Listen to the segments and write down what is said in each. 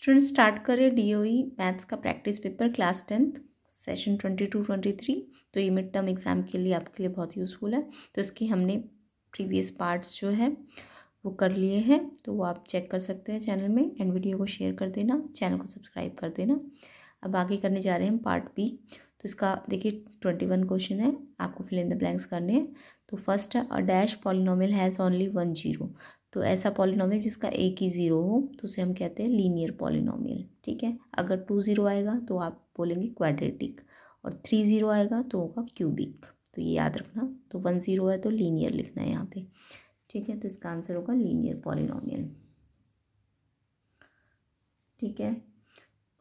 Student start करें DOE maths का practice paper class tenth session twenty two twenty three तो ये mid term exam के लिए आपके लिए बहुत यूज़फुल है तो इसके हमने प्रीवियस पार्ट्स जो है वो कर लिए हैं तो वो आप चेक कर सकते हैं चैनल में एंड वीडियो को शेयर कर देना चैनल को सब्सक्राइब कर देना अब आगे करने जा रहे हैं पार्ट बी तो इसका देखिए ट्वेंटी वन क्वेश्चन है आपको फिल इन द ब्लैंक्स करने हैं तो फर्स्ट है a dash polynomial has only one zero तो ऐसा पॉलिनॉमियल जिसका एक ही ज़ीरो हो तो उसे हम कहते हैं लीनियर पॉलिनॉमियल ठीक है अगर टू ज़ीरो आएगा तो आप बोलेंगे क्वाड्रेटिक और थ्री ज़ीरो आएगा तो होगा क्यूबिक तो ये याद रखना तो वन ज़ीरो है तो लीनियर लिखना है यहाँ पे ठीक है तो इसका आंसर होगा लीनियर पॉलिनॉमियल ठीक है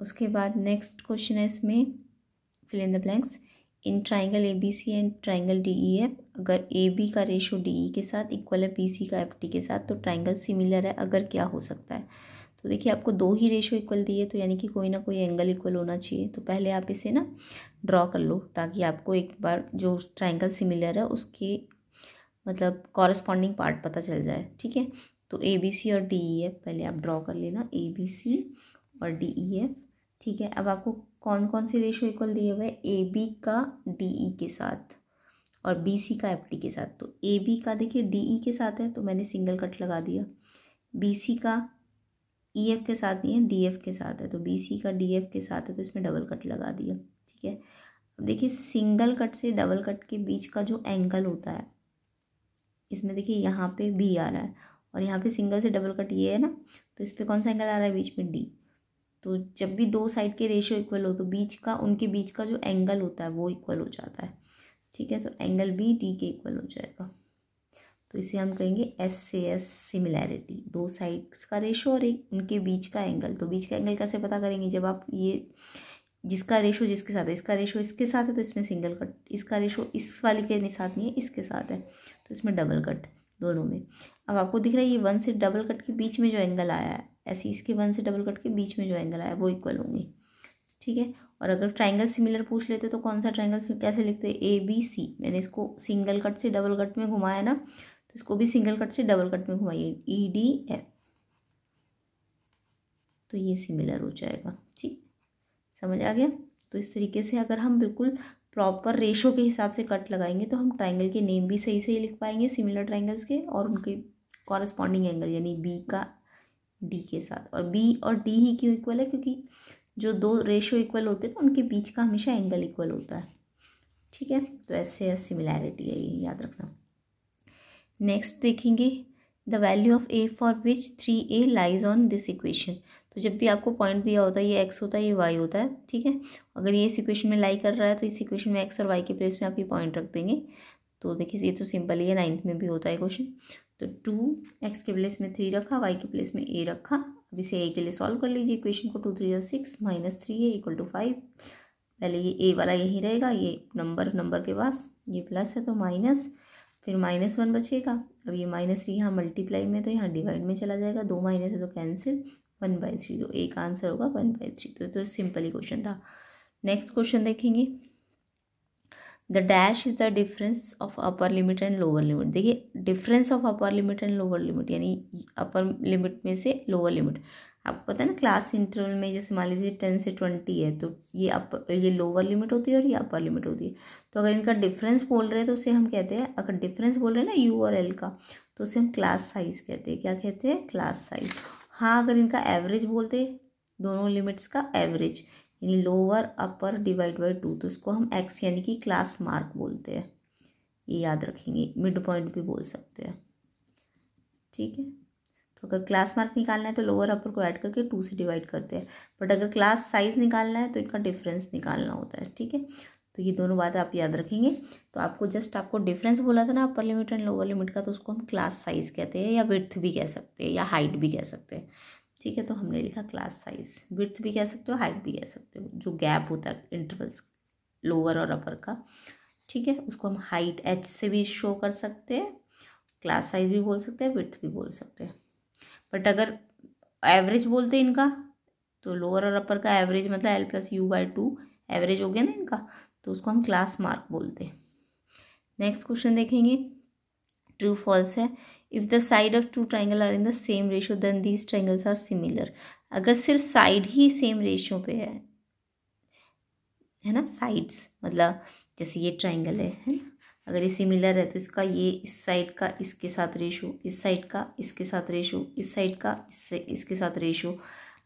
उसके बाद नेक्स्ट क्वेश्चन है इसमें fill in the blanks in triangle A B C and triangle D E F अगर ए बी का रेशो डी ई के साथ इक्वल है बी सी का एफ टी के साथ तो ट्राइंगल सिमिलर है अगर क्या हो सकता है तो देखिए आपको दो ही रेशो इक्वल दिए तो यानी कि कोई ना कोई एंगल इक्वल होना चाहिए तो पहले आप इसे ना ड्रॉ कर लो ताकि आपको एक बार जो ट्राइंगल सिमिलर है उसके मतलब कॉरस्पॉन्डिंग पार्ट पता चल जाए ठीक है तो ए बी सी और डी ई एफ पहले आप ड्रॉ कर लेना ए बी सी और डी ई एफ ठीक है अब आपको कौन कौन से रेशो इक्वल दिए हुए ए बी का डी ई e के साथ और बी सी का एफ डी के साथ तो ए बी का देखिए डी ई e के साथ है तो मैंने सिंगल कट लगा दिया बी सी का ई e एफ के साथ नहीं है डी एफ के साथ है तो बी सी का डी एफ के साथ है तो इसमें डबल कट लगा दिया ठीक है अब देखिए सिंगल कट से डबल कट के बीच का जो एंगल होता है इसमें देखिए यहाँ पे बी आ रहा है और यहाँ पे सिंगल से डबल कट ये है ना तो इस पर कौन सा एंगल आ रहा है बीच में डी तो जब भी दो साइड के रेशियो इक्वल हो तो बीच का उनके बीच का जो एंगल होता है वो इक्वल हो जाता है ठीक है तो एंगल भी डी के इक्वल हो जाएगा तो इसे हम कहेंगे एस से एस सिमिलैरिटी दो साइड्स का रेशो और एक उनके बीच का एंगल तो बीच का एंगल कैसे पता करेंगे जब आप ये जिसका रेशो जिसके साथ है इसका रेशो इसके साथ है तो इसमें सिंगल कट इसका रेशो इस वाले के साथ नहीं है इसके साथ है तो इसमें डबल कट दोनों में अब आपको दिख रहा है ये वन से डबल कट के बीच में जो एंगल आया है ऐसे इसके वन से डबल कट के बीच में जो एंगल आया वो इक्वल होंगे ठीक है और अगर ट्राइंगल सिमिलर पूछ लेते तो कौन सा ट्राइंगल कैसे लिखते ए बी सी मैंने इसको सिंगल कट से डबल कट में घुमाया ना तो इसको भी सिंगल कट से डबल कट में घुमाइए ई डी एफ तो ये सिमिलर हो जाएगा ठीक समझ आ गया तो इस तरीके से अगर हम बिल्कुल प्रॉपर रेशो के हिसाब से कट लगाएंगे तो हम ट्राइंगल के नेम भी सही सही लिख पाएंगे सिमिलर ट्राइंगल्स के और उनके कॉरस्पॉन्डिंग एंगल यानी बी का डी के साथ और बी और डी ही क्यों इक्वल है क्योंकि जो दो रेशो इक्वल होते हैं ना उनके बीच का हमेशा एंगल इक्वल होता है ठीक है तो ऐसे सिमिलैरिटी है ये याद रखना नेक्स्ट देखेंगे the value of A for which three A lies on this equation तो जब भी आपको पॉइंट दिया होता है ये एक्स होता है ये वाई होता है ठीक है अगर ये इस इक्वेशन में लाई कर रहा है तो इस इक्वेशन में एक्स और वाई के प्लेस में आप ये पॉइंट रख देंगे तो देखिए ये तो सिंपल ही है नाइन्थ में भी होता है क्वेश्चन तो टू एक्स के प्लेस में थ्री रखा वाई के प्लेस में ए रखा अब इसे ए के लिए सॉल्व कर लीजिए इक्वेशन को टू थ्री या सिक्स माइनस थ्री है इक्वल टू फाइव पहले ये ए वाला यही रहेगा ये नंबर नंबर के पास ये प्लस है तो माइनस फिर माइनस वन बचेगा अब ये माइनस थ्री यहाँ मल्टीप्लाई में तो यहाँ डिवाइड में चला जाएगा दो माइनस है तो कैंसिल वन बाई थ्री तो एक आंसर होगा वन बाई थ्री तो, तो सिंपल ही क्वेश्चन था नेक्स्ट क्वेश्चन देखेंगे the dash is the difference of upper limit and lower limit देखिए difference of upper limit and lower limit यानी अपर लिमिट में से लोअर लिमिट आपको पता है ना क्लास इंटरवल में जैसे मान लीजिए टेन से ट्वेंटी है तो ये अप ये लोअर लिमिट होती है और ये अपर लिमिट होती है तो अगर इनका डिफरेंस बोल रहे हैं तो उसे हम कहते हैं अगर डिफरेंस बोल रहे हैं ना यू और एल का तो उसे हम क्लास साइज कहते हैं क्या कहते हैं क्लास साइज हाँ अगर इनका एवरेज बोलते दोनों लिमिट्स का एवरेज यानी lower upper divide by two तो इसको हम एक्स यानी कि क्लास मार्क बोलते हैं ये याद रखेंगे मिड पॉइंट भी बोल सकते हैं ठीक है तो अगर क्लास मार्क निकालना है तो लोअर अपर को ऐड करके टू से डिवाइड करते हैं बट अगर क्लास साइज निकालना है तो इनका डिफरेंस निकालना होता है ठीक है तो ये दोनों बातें आप याद रखेंगे तो आपको जस्ट आपको डिफरेंस बोला था ना upper limit and lower limit का तो उसको हम क्लास साइज कहते हैं या विथ भी कह सकते हैं या हाइट भी कह सकते हैं ठीक है तो हमने लिखा क्लास साइज विथ भी कह सकते हो हाइट भी कह सकते हो जो गैप होता है इंटरवल्स लोअर और अपर का ठीक है उसको हम हाइट एच से भी शो कर सकते हैं क्लास साइज भी बोल सकते हैं विथ भी बोल सकते हैं बट अगर एवरेज बोलते हैं इनका तो लोअर और अपर का एवरेज मतलब L plus U by two average हो गया ना इनका तो उसको हम क्लास मार्क बोलते हैं नेक्स्ट क्वेश्चन देखेंगे ट्रू फॉल्स है if the side of two triangle are in the same ratio then these triangles are similar अगर सिर्फ साइड ही सेम रेशो पे है है ना साइड्स मतलब जैसे ये ट्राइंगल है है ना अगर ये सिमिलर है तो इसका ये इस साइड का इसके साथ रेशो इस साइड का इसके साथ रेशो इस साइड का इससे इसके साथ रेशो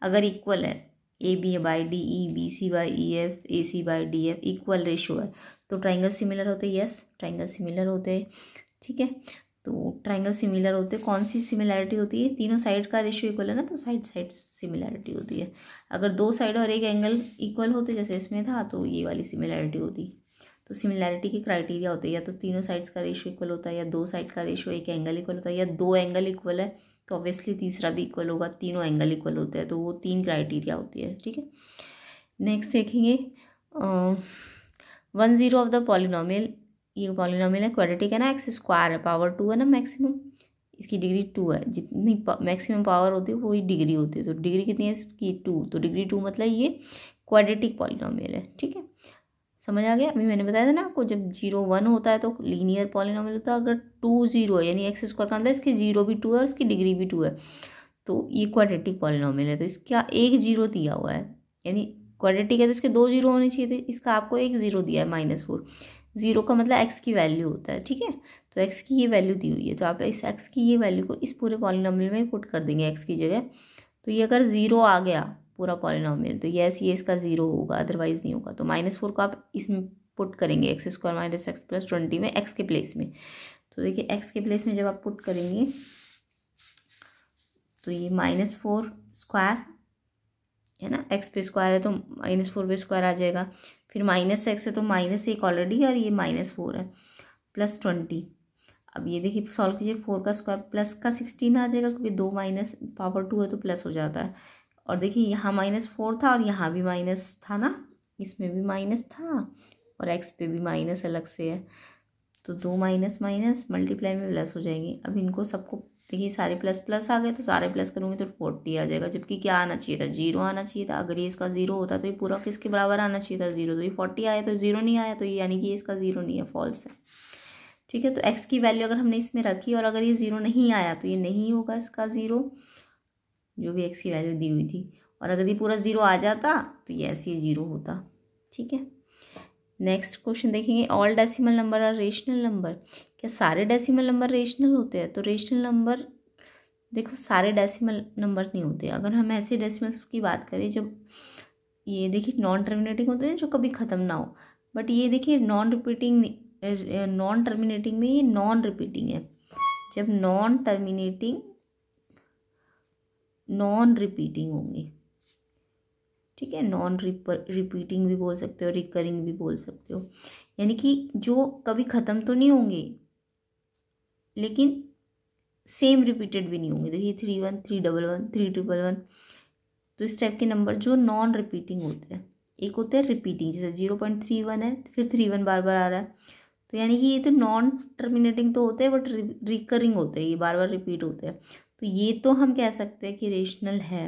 अगर इक्वल है A B by D E B C by E F A C by D F equal ratio है तो ट्राइंगल सिमिलर होते हैं यस ट्राइंगल सिमिलर होते हैं ठीक है तो ट्राइंगल सिमिलर होते हैं कौन सी सिमिलैरिटी होती है तीनों साइड का रेशियो इक्वल है ना तो साइड साइड सिमिलैरिटी होती है अगर दो साइड और एक एंगल इक्वल होते जैसे इसमें था तो ये वाली सिमिलैरिटी होती तो सिमिलैरिटी के क्राइटेरिया होते हैं या तो तीनों साइड्स का रेशियो इक्वल होता है या दो साइड का रेशियो एक एंगल इक्वल होता है या दो एंगल इक्वल है तो ऑब्वियसली तीसरा भी इक्वल होगा तीनों एंगल इक्वल होते हैं तो वो तीन क्राइटेरिया होती है ठीक है नेक्स्ट देखेंगे one zero of the polynomial ये पॉलिनॉमिल है क्वाड्रेटिक है ना एक्स स्क्वायर है पावर टू है ना मैक्सिमम इसकी डिग्री टू है जितनी मैक्सिमम पावर होती है वही डिग्री होती है तो डिग्री कितनी है इसकी टू तो डिग्री टू मतलब ये क्वाड्रेटिक पॉलिनॉमिल है ठीक है समझ आ गया अभी मैंने बताया था ना आपको जब जीरो वन होता है तो लीनियर पॉलिनॉमिल होता है अगर टू जीरो है यानी एक्स स्क्वायर का मतलब इसकी जीरो भी टू है और इसकी डिग्री भी टू है तो ये क्वाड्रेटिक पॉलिनॉमियल है तो इसका एक जीरो दिया हुआ है यानी क्वाड्रेटिक है तो इसके दो जीरो होने चाहिए थे इसका आपको एक जीरो दिया है माइनस फोर ज़ीरो का मतलब एक्स की वैल्यू होता है ठीक है तो एक्स की ये वैल्यू दी हुई है तो आप इस एक्स की ये वैल्यू को इस पूरे पॉलिनॉमियल में पुट कर देंगे एक्स की जगह तो ये अगर ज़ीरो आ गया पूरा पॉलिनॉमियल तो येस ये इसका ज़ीरो होगा अदरवाइज़ नहीं होगा तो माइनस फोर को आप इसमें पुट करेंगे X square minus X plus twenty में एक्स के प्लेस में तो देखिए एक्स के प्लेस में जब आप पुट करेंगे तो ये माइनस फोर स्क्वायर है ना एक्स पे स्क्वायर है तो माइनस फोर पे स्क्वायर आ जाएगा फिर माइनस एक्स है तो माइनस एक ऑलरेडी है और ये माइनस फोर है प्लस ट्वेंटी अब ये देखिए सॉल्व कीजिए फोर का स्क्वायर प्लस का सिक्सटीन आ जाएगा क्योंकि दो माइनस पावर टू है तो प्लस हो जाता है और देखिए यहाँ माइनस फोर था और यहाँ भी माइनस था ना इसमें भी माइनस था और एक्स पे भी माइनस अलग से है तो दो माइनस माइनस मल्टीप्लाई में प्लस हो जाएंगे अब इनको सबको देखिए सारे प्लस प्लस आ गए तो सारे प्लस करूँगी तो फोर्टी आ जाएगा जबकि क्या आना चाहिए था जीरो आना चाहिए था अगर ये इसका जीरो होता तो ये पूरा किसके बराबर आना चाहिए था जीरो तो ये फोर्टी आया तो जीरो नहीं आया तो ये यानी कि इसका जीरो नहीं है फॉल्स है ठीक है तो एक्स की वैल्यू अगर हमने इसमें रखी और अगर ये ज़ीरो नहीं आया तो ये नहीं होगा इसका ज़ीरो जो भी एक्स की वैल्यू दी हुई थी और अगर ये पूरा ज़ीरो आ जाता तो ये ऐसे ही ज़ीरो होता ठीक है नेक्स्ट क्वेश्चन देखेंगे all decimal number are rational number क्या सारे डेसिमल नंबर रेशनल होते हैं तो रेशनल नंबर देखो सारे डेसिमल नंबर नहीं होते अगर हम ऐसे डेसिमल्स की बात करें जब ये देखिए नॉन टर्मिनेटिंग होते हैं जो कभी ख़त्म ना हो बट ये देखिए नॉन रिपीटिंग नॉन टर्मिनेटिंग में ये नॉन रिपीटिंग है जब नॉन टर्मिनेटिंग नॉन रिपीटिंग होंगे ठीक है नॉन रिपीटिंग भी बोल सकते हो रिकरिंग भी बोल सकते हो यानी कि जो कभी ख़त्म तो नहीं होंगे लेकिन सेम रिपीटेड भी नहीं होंगे देखिए three one three double one three triple one तो इस टाइप के नंबर जो नॉन रिपीटिंग होते हैं एक होते हैं रिपीटिंग जैसे जीरो पॉइंट थ्री वन है तो फिर थ्री वन बार बार आ रहा है तो यानी कि ये तो नॉन टर्मिनेटिंग तो होते हैं बट रिकरिंग होते हैं ये बार बार रिपीट होते हैं तो ये तो हम कह सकते हैं कि रेशनल है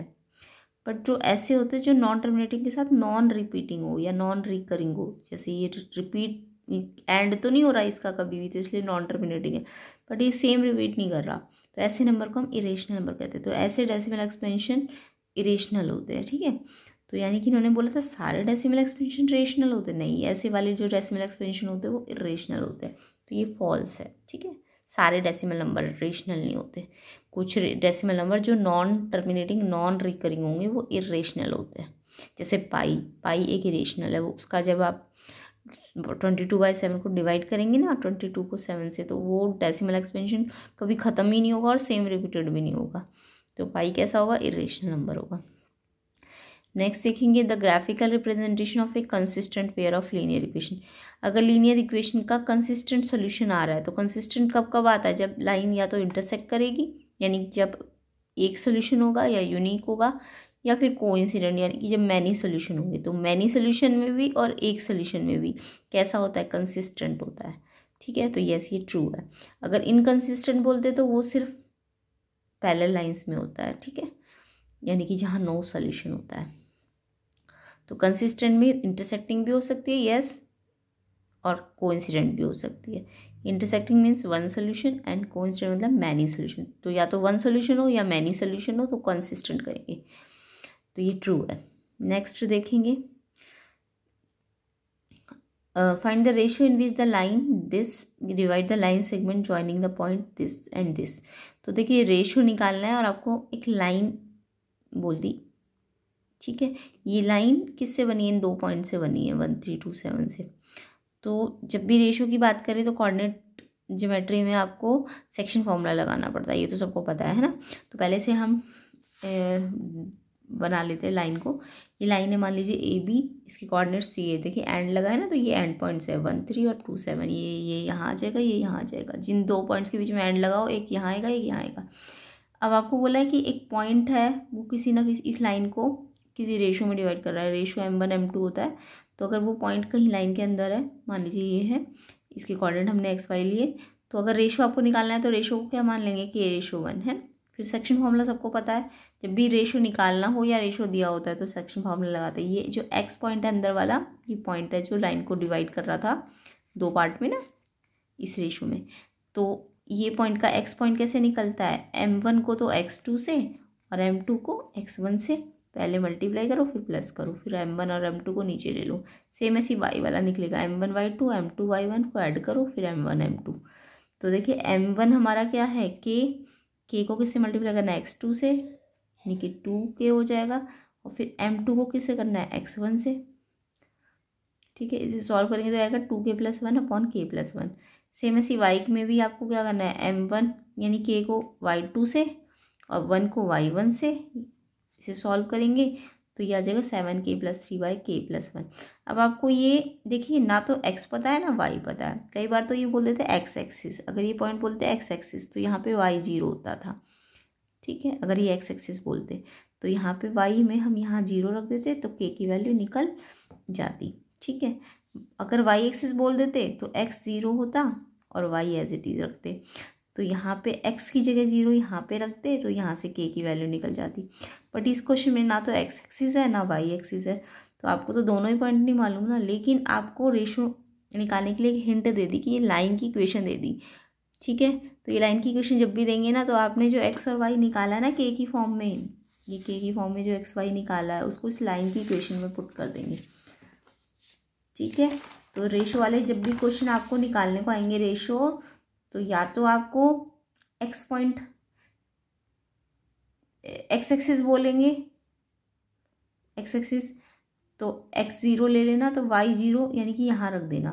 बट जो ऐसे होते हैं जो नॉन टर्मिनेटिंग के साथ नॉन रिपीटिंग हो या नॉन रिकरिंग हो जैसे ये रिपीट एंड तो नहीं हो रहा इसका कभी भी तो इसलिए नॉन टर्मिनेटिंग है बट ये सेम रिपीट नहीं कर रहा तो ऐसे नंबर को हम इरेशनल नंबर कहते हैं तो ऐसे डेसिमल एक्सपेंशन इरेशनल होते हैं ठीक है थीके? तो यानी कि इन्होंने बोला था सारे डेसिमल एक्सपेंशन रेशनल होते नहीं ऐसे वाले जो डेसिमल एक्सपेंशन होते हैं वो इरेशनल होते हैं तो ये फॉल्स है ठीक है सारे डेसिमल नंबर रेशनल नहीं होते कुछ डेसिमल नंबर जो नॉन टर्मिनेटिंग नॉन रिकरिंग होंगे वो इरेशनल होते हैं जैसे पाई पाई एक इरेशनल है वो उसका जब आप ट्वेंटी टू बाई सेवन को डिवाइड करेंगे ना ट्वेंटी टू को सेवन से तो वो डेसिमल एक्सपेंशन कभी ख़त्म ही नहीं होगा और सेम रिपीटेड भी नहीं होगा तो पाई कैसा होगा इरेशनल नंबर होगा नेक्स्ट देखेंगे the graphical representation of a consistent pair of linear equation अगर लीनियर इक्वेशन का कंसिस्टेंट सोल्यूशन आ रहा है तो कंसिस्टेंट कब कब आता है जब लाइन या तो इंटरसेक्ट करेगी यानी जब एक सोल्यूशन होगा या यूनिक होगा या फिर को इंसिडेंट यानी कि जब मैनी सोल्यूशन होंगे तो मैनी सोल्यूशन में भी और एक सोल्यूशन में भी कैसा होता है कंसिस्टेंट होता है ठीक है तो यस ये ट्रू है अगर इनकन्सिस्टेंट बोलते तो वो सिर्फ पैलर लाइन्स में होता है ठीक है यानी कि जहाँ नो सोल्यूशन होता है तो कंसिस्टेंट में इंटरसेक्टिंग भी हो सकती है यस और कोइंसिडेंट भी हो सकती है intersecting means one solution and coincident मतलब मैनी सोल्यूशन तो या तो वन सोल्यूशन हो या मैनी सोल्यूशन हो तो कंसिस्टेंट करेंगे तो ये ट्रू है नेक्स्ट देखेंगे find the ratio in which the line this divide the line segment joining the point this and this तो देखिए रेशियो निकालना है और आपको एक लाइन बोल दी ठीक है ये लाइन किससे बनी है इन दो पॉइंट से बनी है वन थ्री टू सेवन से तो जब भी रेशो की बात करें तो कॉर्डिनेट ज्योमेट्री में आपको सेक्शन फॉर्मूला लगाना पड़ता है ये तो सबको पता है ना तो पहले से हम ए, बना लेते हैं लाइन को ये लाइन है मान लीजिए ए बी इसके कॉर्डिनेट सी ए देखिए एंड लगाए ना तो ये एंड पॉइंट है वन थ्री और टू सेवन ये ये यहाँ आ जाएगा ये यहाँ आ जाएगा जिन दो पॉइंट्स के बीच में एंड लगाओ एक यहाँ आएगा एक यहाँ आएगा अब आपको बोला है कि एक पॉइंट है वो किसी ना किसी इस लाइन को किसी रेशो में डिवाइड कर रहा है ratio M one M two होता है तो अगर वो पॉइंट कहीं लाइन के अंदर है मान लीजिए ये है इसके कॉर्डिनेट हमने एक्स वाई लिए तो अगर रेशो आपको निकालना है तो रेशो को क्या मान लेंगे कि ये रेशो वन है फिर सेक्शन फॉर्मूला सबको पता है जब भी रेशो निकालना हो या रेशो दिया होता है तो सेक्शन फॉर्मूला लगाते हैं ये जो एक्स पॉइंट है अंदर वाला ये पॉइंट है जो लाइन को डिवाइड कर रहा था दो पार्ट में ना इस रेशो में तो ये पॉइंट का एक्स पॉइंट कैसे निकलता है एम वन को तो एक्स टू से और एम टू को एक्स वन से पहले मल्टीप्लाई करो फिर प्लस करो फिर एम वन और एम टू को नीचे ले लो सेम ऐसी वाई वाला निकलेगा M one Y two M two Y one को ऐड करो फिर एम वन एम टू तो देखिए एम वन हमारा क्या है के के को किससे मल्टीप्लाई करना है एक्स टू से यानी कि टू के हो जाएगा और फिर एम टू को किससे करना है एक्स वन से ठीक है इसे सॉल्व करेंगे तो आएगा two K plus one upon K plus one same ऐसी वाई में भी आपको क्या करना है एम वन यानी के को वाई टू से और वन को वाई वन से इसे सॉल्व करेंगे तो ये आ जाएगा seven K plus three by K plus one अब आपको ये देखिए ना तो एक्स पता है ना वाई पता है कई बार तो ये बोल देते x एक्स एक्सिस अगर ये पॉइंट बोलते एक्स एक्सिस तो यहाँ पे वाई जीरो होता था ठीक है अगर ये एक्स एक्सिस बोलते तो यहाँ पे वाई में हम यहाँ जीरो रख देते तो के की वैल्यू निकल जाती ठीक है अगर वाई एक्सिस बोल देते तो एक्स ज़ीरो होता और वाई एज इट इज़ रखते तो यहाँ पे x की जगह जीरो यहाँ पे रखते तो यहाँ से k की वैल्यू निकल जाती बट इस क्वेश्चन में ना तो x एक्सिस है ना y एक्सिस है तो आपको तो दोनों ही पॉइंट नहीं मालूम ना लेकिन आपको रेशो निकालने के लिए एक हिंट दे दी कि ये लाइन की इक्वेशन दे दी ठीक है तो ये लाइन की इक्वेशन जब भी देंगे ना तो आपने जो एक्स और वाई निकाला है ना के की फॉर्म में ये के की फॉर्म में जो एक्स वाई निकाला है उसको इस लाइन की इक्वेशन में पुट कर देंगे ठीक है तो रेशो वाले जब भी क्वेश्चन आपको निकालने को आएंगे रेशो तो या तो आपको एक्स पॉइंट एक्स एक्सिस बोलेंगे एक्स एक्सिस तो एक्स ज़ीरो ले लेना तो वाई ज़ीरो यानी कि यहाँ रख देना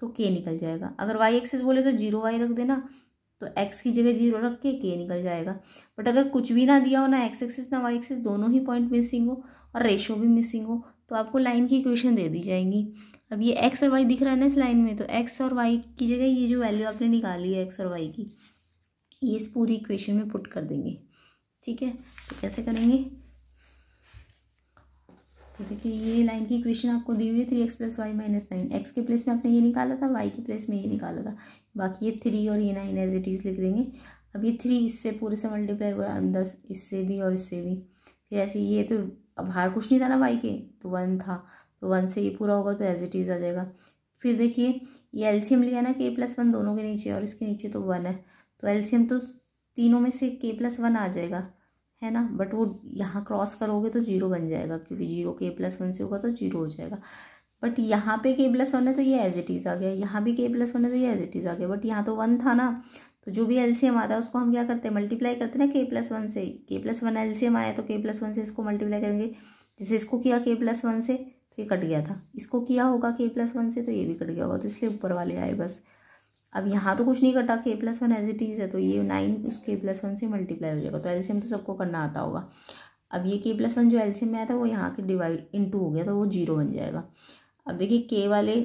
तो के निकल जाएगा अगर वाई एक्सिस बोले तो जीरो वाई रख देना तो एक्स की जगह जीरो रख के के निकल जाएगा बट अगर कुछ भी ना दिया हो ना एक्स एक्सिस ना वाई एक्सिस दोनों ही पॉइंट मिसिंग हो और रेशो भी मिसिंग हो तो आपको लाइन की इक्वेशन दे दी जाएंगी अब ये एक्स और वाई दिख रहा है ना इस लाइन में तो एक्स और वाई की जगह ये जो वैल्यू आपने निकाली है एक्स और वाई की ये इस पूरी इक्वेशन में पुट कर देंगे ठीक है तो कैसे करेंगे तो देखिए ये लाइन की इक्वेशन आपको दी हुई है three X plus Y minus nine X के प्लेस में आपने ये निकाला था वाई के प्लेस में ये निकाला था बाकी ये थ्री और ये नाइन एज इट इज़ लिख देंगे अब ये थ्री इससे पूरे से मल्टीप्लाई हुआ अंदर इससे भी और इससे भी फिर ऐसे ये तो अब हार कुछ नहीं था ना वाई के तो वन था तो वन से ये पूरा होगा तो एज इट इज़ आ जाएगा फिर देखिए ये एल्सीयम लिया ना के प्लस वन दोनों के नीचे और इसके नीचे तो वन है तो एल्सीयम तो तीनों में से के प्लस वन आ जाएगा है ना बट वो यहाँ क्रॉस करोगे तो जीरो बन जाएगा क्योंकि जीरो के प्लस वन से होगा तो जीरो हो जाएगा बट यहाँ पे के प्लस वन है तो ये एज इट इज़ आ गया यहाँ भी के प्लस वन है तो ये एज इट इज़ आ गया बट यहाँ तो वन था ना तो जो भी एल्सीयम आता है उसको हम क्या करते हैं मल्टीप्लाई करते हैं ना के प्लस वन से के प्लस वन एल्सीयम आया तो के प्लस वन से इसको मल्टीप्लाई करेंगे जैसे इसको किया के प्लस वन से तो ये कट गया था इसको किया होगा के प्लस वन से तो ये भी कट गया होगा तो इसलिए ऊपर वाले आए बस अब यहाँ तो कुछ नहीं कटा K plus one as it is है तो ये नाइन उस के प्लस वन से मल्टीप्लाई हो जाएगा तो एलसीएम तो सबको करना आता होगा अब ये के प्लस वन जो एलसीएम में आया था वो यहाँ के डिवाइड इन टू हो गया तो वो जीरो बन जाएगा अब देखिए के वाले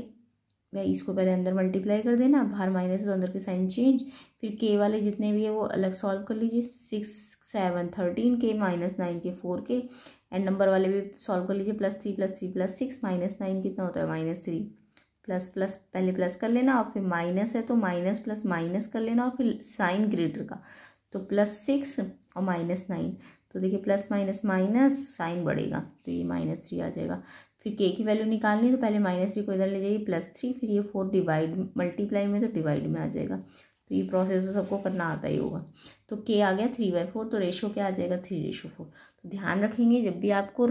इसको पहले अंदर मल्टीप्लाई कर देना बाहर माइनस तो अंदर के साइन चेंज फिर के वाले जितने भी है वो अलग सॉल्व कर लीजिए six seven thirteen K minus nine K four K and number वाले भी सॉल्व कर लीजिए plus three plus three plus six minus nine कितना होता है माइनस थ्री प्लस प्लस पहले प्लस कर लेना और फिर माइनस है तो माइनस प्लस माइनस कर लेना और फिर साइन ग्रेटर का तो प्लस सिक्स और माइनस नाइन तो देखिए प्लस माइनस माइनस साइन बढ़ेगा तो ये माइनस थ्री आ जाएगा फिर के की वैल्यू निकालनी है तो पहले माइनस थ्री को इधर ले जाइए प्लस थ्री फिर ये फोर डिवाइड मल्टीप्लाई में तो डिवाइड में आ जाएगा तो ये प्रोसेस तो सबको करना आता ही होगा तो के आ गया थ्री बाई फोर तो रेशो क्या आ जाएगा थ्री रेशो फोर तो ध्यान रखेंगे जब भी आपको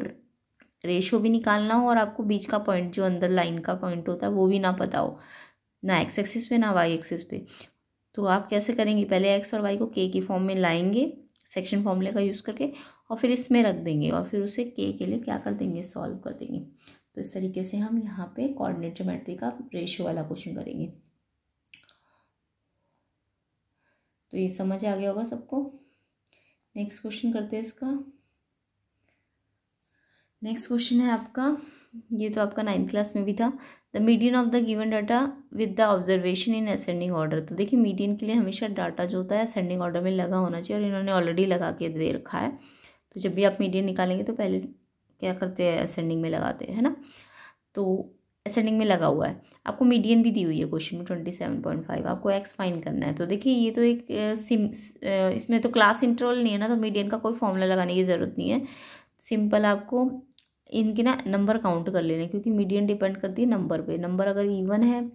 रेशो भी निकालना हो और आपको बीच का पॉइंट जो अंदर लाइन का पॉइंट होता है वो भी ना पता हो ना एक्स एक्सिस पे ना वाई एक्सिस पे तो आप कैसे करेंगे पहले एक्स और वाई को के की फॉर्म में लाएंगे सेक्शन फॉर्मूले का यूज़ करके और फिर इसमें रख देंगे और फिर उसे के के लिए क्या कर देंगे सॉल्व कर देंगे तो इस तरीके से हम यहाँ पे कोऑर्डिनेट ज्योमेट्री का रेशियो वाला क्वेश्चन करेंगे तो ये समझ आ गया होगा सबको नेक्स्ट क्वेश्चन करते हैं इसका नेक्स्ट क्वेश्चन है आपका ये तो आपका नाइन्थ क्लास में भी था the median of the given data with the observation in ascending order तो देखिए मीडियन के लिए हमेशा डाटा जो होता है असेंडिंग ऑर्डर में लगा होना चाहिए और इन्होंने ऑलरेडी लगा के दे रखा है तो जब भी आप मीडियन निकालेंगे तो पहले क्या करते हैं असेंडिंग में लगाते हैं है ना तो असेंडिंग में लगा हुआ है आपको मीडियन भी दी हुई है क्वेश्चन में ट्वेंटी सेवन पॉइंट फाइव आपको एक्स फाइन करना है तो देखिए ये तो एक सिम इसमें तो क्लास इंटरवल नहीं है ना तो मीडियन का कोई फॉर्मूला लगाने की ज़रूरत नहीं है सिंपल आपको इनके ना नंबर काउंट कर लेने क्योंकि मीडियन डिपेंड करती है नंबर पर नंबर अगर इवन है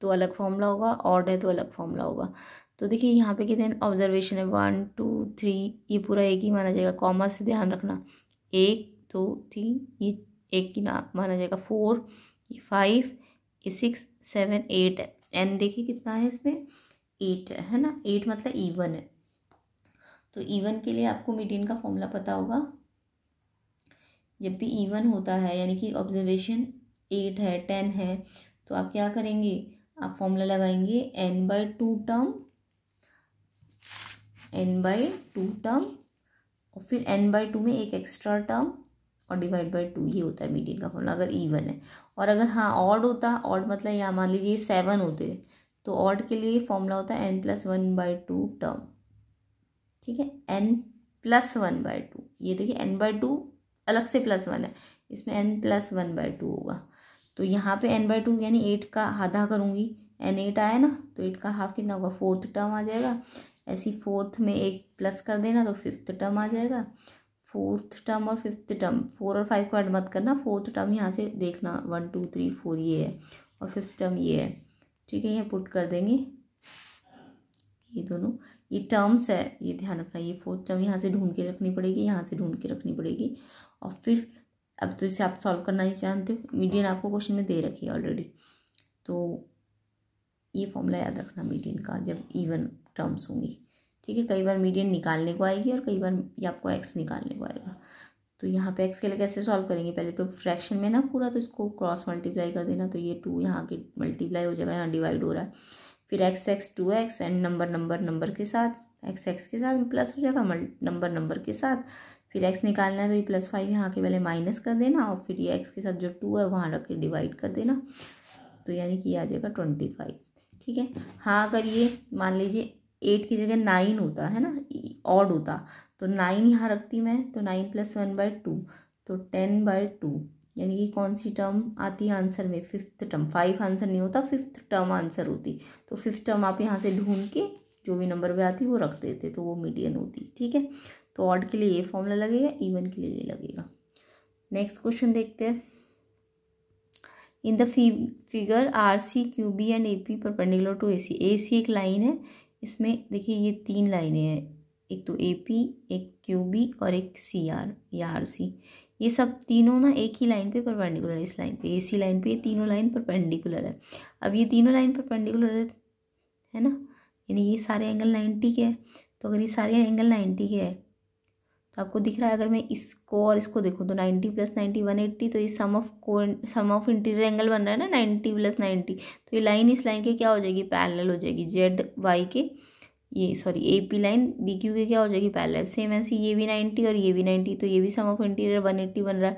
तो अलग फॉर्मूला होगा ऑड है तो अलग फॉर्मूला होगा तो देखिए यहाँ पे कितने ऑब्जर्वेशन है वन टू थ्री ये पूरा एक ही माना जाएगा कॉमर्स से ध्यान रखना एक दो तीन ये एक ही ना माना जाएगा फोर ये फाइव ये सिक्स सेवन एट है एन देखिए कितना है इसमें एट है है ना एट मतलब ईवन है तो ईवन के लिए आपको मीडियन का फॉर्मूला पता होगा जब भी ईवन होता है यानी कि ऑब्जर्वेशन एट है टेन है तो आप क्या करेंगे आप फॉर्मूला लगाएंगे N by two term N by two term और फिर एन बाई टू में एक एक्स्ट्रा टर्म और डिवाइड बाई टू ये होता है मीडियन का फॉर्मूला अगर ईवन है और अगर हाँ ऑड होता ऑड मतलब यहाँ मान लीजिए सेवन होते तो ऑड के लिए फॉर्मूला होता है N plus one by two term ठीक है N plus one by two ये देखिए एन बाई टू अलग से प्लस वन है इसमें N plus one by two होगा तो यहाँ पे एन बाई टू यानी एट का आधा करूँगी एन एट आया ना तो एट का हाफ कितना होगा फोर्थ टर्म आ जाएगा ऐसी फोर्थ में एक प्लस कर देना तो फिफ्थ टर्म आ जाएगा फोर्थ टर्म और फिफ्थ टर्म फोर और फाइव को ऐड मत करना फोर्थ टर्म यहाँ से देखना वन टू थ्री फोर ये है और फिफ्थ टर्म ये है ठीक है ये पुट कर देंगे ये दोनों ये टर्म्स है ये ध्यान रखना ये फोर्थ टर्म यहाँ से ढूंढ के रखनी पड़ेगी यहाँ से ढूंढ के रखनी पड़ेगी और फिर अब तो इसे आप सॉल्व करना ही चाहते हो मीडियन आपको क्वेश्चन में दे रखी है ऑलरेडी तो ये फॉर्मूला याद रखना मीडियन का जब इवन टर्म्स होंगी ठीक है कई बार मीडियन निकालने को आएगी और कई बार ये आपको एक्स निकालने को आएगा तो यहाँ पे एक्स के लिए कैसे सॉल्व करेंगे पहले तो फ्रैक्शन में ना पूरा तो इसको क्रॉस मल्टीप्लाई कर देना तो ये टू यहाँ के मल्टीप्लाई हो जाएगा यहाँ डिवाइड हो रहा है फिर X X two X and number number number के साथ एक्स एक्स के साथ प्लस हो जाएगा नंबर नंबर के साथ फिर एक्स निकालना है तो ये प्लस फाइव यहाँ के पहले माइनस कर देना और फिर ये एक्स के साथ जो टू है वहाँ रख के डिवाइड कर देना तो यानी कि ये आ जाएगा ट्वेंटी फाइव ठीक है हाँ अगर ये मान लीजिए एट की जगह नाइन होता है ना ऑड होता तो नाइन यहाँ रखती मैं तो nine plus one by two तो टेन बाई टू यानी कि कौन सी टर्म आती है आंसर में फिफ्थ टर्म फाइव आंसर नहीं होता फिफ्थ टर्म आंसर होती तो फिफ्थ टर्म आप यहाँ से ढूंढ के जो भी नंबर पे आती वो रख देते तो वो मीडियन होती ठीक है तो ऑड के लिए ये फॉर्मूला लगेगा इवन के लिए ये लगेगा नेक्स्ट क्वेश्चन देखते हैं in the figure R C Q B and A P perpendicular to A C A C एक लाइन है इसमें देखिए ये तीन लाइनें हैं एक तो ए पी एक क्यू बी और एक सी आर या आर सी ये सब तीनों ना एक ही लाइन पे परपेंडिकुलर है इस लाइन पे ए सी लाइन पे ये तीनों लाइन परपेंडिकुलर है अब ये तीनों लाइन परपेंडिकुलर है है ना यानी ये सारे एंगल नाइन्टी के हैं तो अगर ये सारे एंगल नाइन्टी के हैं तो आपको दिख रहा है अगर मैं इसको और इसको देखूँ तो 90 प्लस वन एट्टी तो ये सम ऑफ को सम ऑफ इंटीरियर एंगल बन रहा है ना 90 प्लस नाइन्टी तो ये लाइन इस लाइन के क्या हो जाएगी पैरेलल हो जाएगी जेड वाई के ये sorry A P line B Q के क्या हो जाएगी पैरेलल सेम ऐसे ये भी नाइन्टी और ये भी नाइन्टी तो ये भी सम ऑफ इंटीरियर एट्टी बन रहा है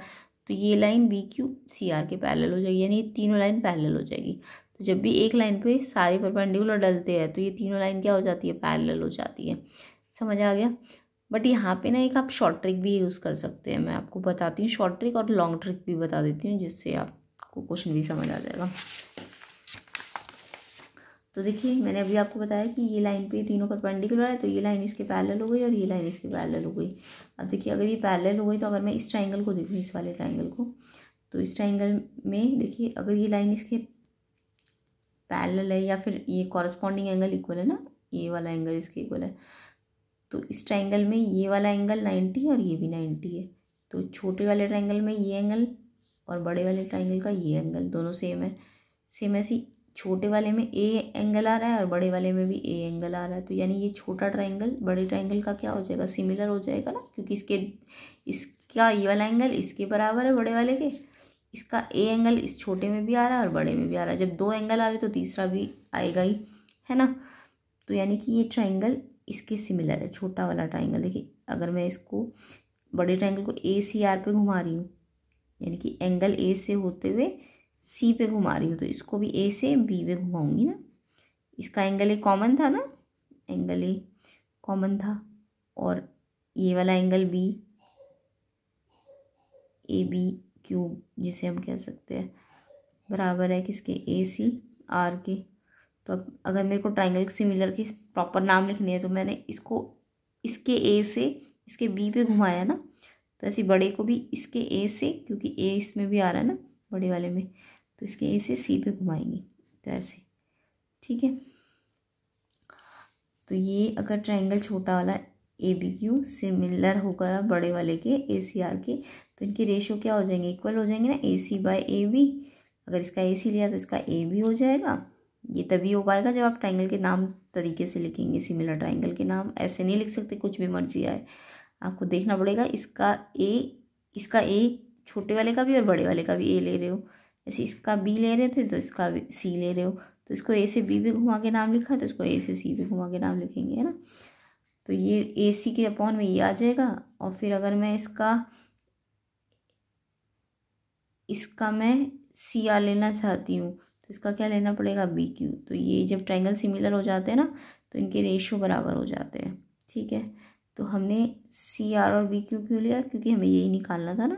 तो ये line B Q C R के पैरेलल हो जाएगी यानी तीनों लाइन पैरेलल हो जाएगी तो जब भी एक लाइन पे सारे परपेंडिकुलर डलते हैं तो ये तीनों लाइन क्या हो जाती है पैरेलल हो जाती है समझ आ गया बट यहाँ पे ना एक आप शॉर्ट ट्रिक भी यूज़ कर सकते हैं मैं आपको बताती हूँ शॉर्ट ट्रिक और लॉन्ग ट्रिक भी बता देती हूँ जिससे आपको क्वेश्चन भी समझ आ जाएगा तो देखिए मैंने अभी आपको बताया कि ये लाइन पे तीनों पर पेंडिकुलर है तो ये लाइन इसके पैरेलल हो गई और ये लाइन इसके पैरेलल हो गई अब देखिए अगर ये पैरेलल हो गई तो अगर मैं इस ट्राइंगल को देखूँ इस वाले ट्राइंगल को तो इस ट्राइंगल में देखिए अगर ये लाइन इसके पैरेलल है या फिर ये कॉरस्पॉन्डिंग एंगल इक्वल है ना ये वाला एंगल इसके इक्वल है तो इस ट्राइंगल में ये वाला एंगल नाइन्टी और ये भी नाइन्टी है तो छोटे वाले ट्राइंगल में ये एंगल और बड़े वाले ट्राइंगल का ये एंगल दोनों सेम है सेम ऐसी छोटे वाले में ए एंगल आ रहा है और बड़े वाले में भी ए एंगल आ रहा है तो यानी ये छोटा ट्राइंगल बड़े ट्राइंगल का क्या हो जाएगा सिमिलर हो जाएगा ना क्योंकि इसके इसका ये वाला एंगल इसके बराबर है बड़े वाले के इसका ए एंगल इस छोटे में भी आ रहा है और बड़े में भी आ रहा है जब दो एंगल आ रहे तो तीसरा भी आएगा ही है ना तो यानी कि ये ट्राइंगल इसके सिमिलर है छोटा वाला ट्राइंगल देखिए अगर मैं इसको बड़े ट्राइंगल को ए सी आर पे घुमा रही हूँ यानी कि एंगल ए से होते हुए सी पे घुमा रही हूँ तो इसको भी ए से बी पे घुमाऊँगी ना इसका एंगल ए कॉमन था ना एंगल ए कॉमन था और ये वाला angle B A B cube जिसे हम कह सकते हैं बराबर है किसके ए सी आर के तो अब अगर मेरे को ट्राइंगल सिमिलर की प्रॉपर नाम लिखनी है तो मैंने इसको इसके ए से इसके बी पे हम्म। घुमाया ना तो ऐसे बड़े को भी इसके ए से क्योंकि ए इसमें भी आ रहा है ना बड़े वाले में तो इसके ए से सी पे घुमाएंगे तो ऐसे ठीक है तो ये अगर ट्राइंगल छोटा वाला ए बी क्यू सिमिलर होगा बड़े वाले के ए सी आर के तो इनके रेशो क्या हो जाएंगे इक्वल हो जाएंगे ना ए सी बाय ए बी अगर इसका ए सी लिया तो इसका ए बी हो जाएगा ये तभी हो पाएगा जब आप ट्राइंगल के नाम तरीके से लिखेंगे सिमिलर ट्राइंगल के नाम ऐसे नहीं लिख सकते कुछ भी मर्जी आए आपको देखना पड़ेगा इसका ए इसका ए छोटे वाले का भी और बड़े वाले का भी ए ले रहे हो जैसे इसका बी ले रहे थे तो इसका सी ले रहे हो तो इसको ए से बी पे घुमा के नाम लिखा है तो इसको ए से सी पे घुमा के नाम लिखेंगे है ना तो ये ए सी के अपॉन में ये आ जाएगा और फिर अगर मैं इसका इसका मैं आ लेना चाहती हूँ इसका क्या लेना पड़ेगा बी क्यू तो ये जब ट्राइंगल सिमिलर हो जाते हैं ना तो इनके रेशो बराबर हो जाते हैं ठीक है तो हमने सी आर और बी क्यू क्यों लिया क्योंकि हमें यही निकालना था ना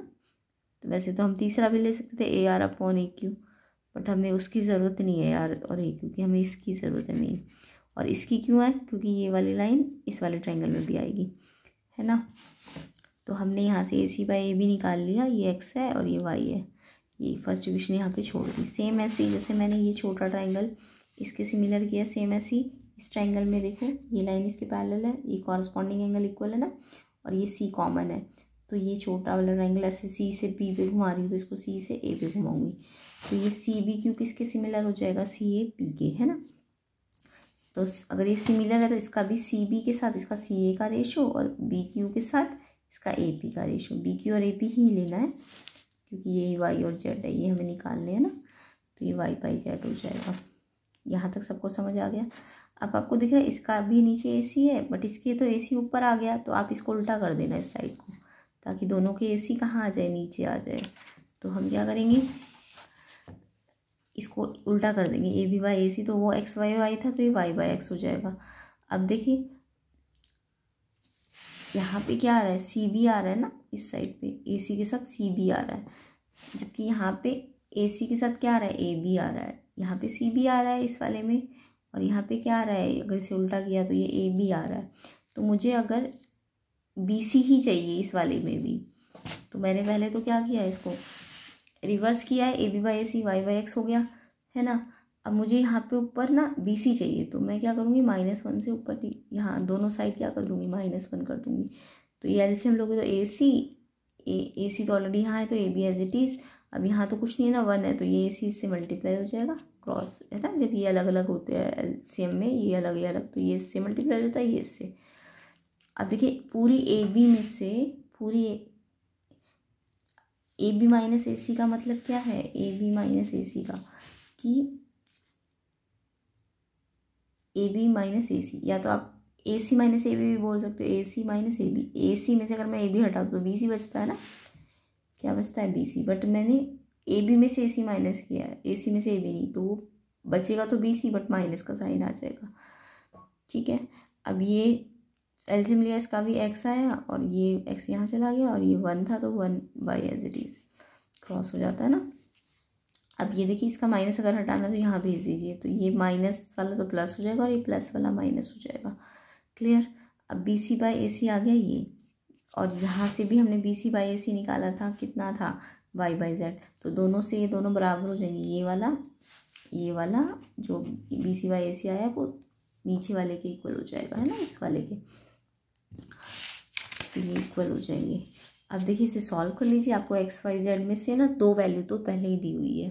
तो वैसे तो हम तीसरा भी ले सकते थे A R upon A Q but हमें उसकी ज़रूरत नहीं है आर और ए क्यू की हमें इसकी ज़रूरत है मेन और इसकी क्यों है क्योंकि ये वाली लाइन इस वाले ट्राइंगल में भी आएगी है ना तो हमने यहाँ से ए सी बाई ए भी निकाल लिया ये एक्स है और ये वाई है ये फर्स्ट डिविजन यहाँ पे छोड़ दी सेम ऐसे ही जैसे मैंने ये छोटा ट्राइंगल इसके सिमिलर किया सेम ऐसे ही इस ट्राइंगल में देखो ये लाइन इसके पैरेलल है ये कॉरस्पॉन्डिंग एंगल इक्वल है ना और ये सी कॉमन है तो ये छोटा वाला ट्राइंगल ऐसे सी से बी पे घुमा रही हूँ तो इसको सी से ए पे घुमाऊंगी तो ये सी बी क्यू किसके सिमिलर हो जाएगा सी ए पी के है ना तो अगर ये सिमिलर है तो इसका भी सी बी के साथ इसका सी ए का रेशो और बी क्यू के साथ इसका ए पी का रेशो बी क्यू और ए पी ही लेना है क्योंकि ये वाई और जेड है ये हमें निकालने हैं ना तो ये वाई बाई जेड हो जाएगा यहाँ तक सबको समझ आ गया अब आपको दिख रहा है इसका भी नीचे ए सी है बट इसके तो ए सी ऊपर आ गया तो आप इसको उल्टा कर देना इस साइड को ताकि दोनों के ए सी कहाँ आ जाए नीचे आ जाए तो हम क्या करेंगे इसको उल्टा कर देंगे ए बी बाई ए सी तो वो एक्स वाई वाई था तो ये वाई बाई एक्स हो जाएगा अब देखिए यहाँ पे क्या आ रहा है सी बी आ रहा है ना इस साइड पे ए सी के साथ सी बी आ रहा है जबकि यहाँ पे ए सी के साथ क्या आ रहा है ए बी आ रहा है यहाँ पे सी बी आ रहा है इस वाले में और यहाँ पे क्या आ रहा है अगर इसे उल्टा किया तो ये ए बी आ रहा है तो मुझे अगर बी सी ही चाहिए इस वाले में भी तो मैंने पहले तो क्या किया इसको रिवर्स किया है A B by A C Y by X हो गया है ना अब मुझे यहाँ पे ऊपर ना बी सी चाहिए तो मैं क्या करूँगी माइनस वन से ऊपर यहाँ दोनों साइड क्या कर दूँगी माइनस वन कर दूँगी तो ये एल से हम लोग तो ए सी ए सी तो ऑलरेडी यहाँ है तो A B as it is अब यहाँ तो कुछ नहीं है ना वन है तो ये ए सी इससे मल्टीप्लाई हो जाएगा क्रॉस है ना जब ये अलग अलग होते हैं एल सी एम में ये अलग ये अलग तो ये इससे मल्टीप्लाई होता है ये इससे अब देखिए पूरी ए बी में से पूरी ए बी माइनस ए सी का मतलब क्या है ए बी माइनस ए सी का कि ए बी माइनस ए सी या तो आप ए सी माइनस ए बी भी बोल सकते हो ए सी माइनस ए बी ए सी में से अगर मैं ए बी हटाऊँ तो बी सी बचता है ना क्या बचता है बी सी बट मैंने ए बी में से ए सी माइनस किया है ए सी में से ए बी नहीं तो वो बचेगा तो बी सी बट माइनस का साइन आ जाएगा ठीक है अब ये एल्सियम लिया इसका भी एक्स आया और ये एक्स यहाँ चला गया और ये वन था तो one by as it is cross हो जाता है ना अब ये देखिए इसका माइनस अगर हटाना तो यहाँ भेज दीजिए तो ये माइनस वाला तो प्लस हो जाएगा और ये प्लस वाला माइनस हो जाएगा क्लियर अब बी सी बाई ए सी आ गया ये और यहाँ से भी हमने बी सी बाई ए सी निकाला था कितना था वाई बाई जेड तो दोनों से ये दोनों बराबर हो जाएंगे ये वाला ये वाला जो बी सी बाई ए सी आया वो नीचे वाले के इक्वल हो जाएगा है ना इस वाले के तो ये इक्वल हो जाएंगे आप देखिए इसे सॉल्व कर लीजिए आपको एक्स वाई जेड में से ना दो वैल्यू तो पहले ही दी हुई है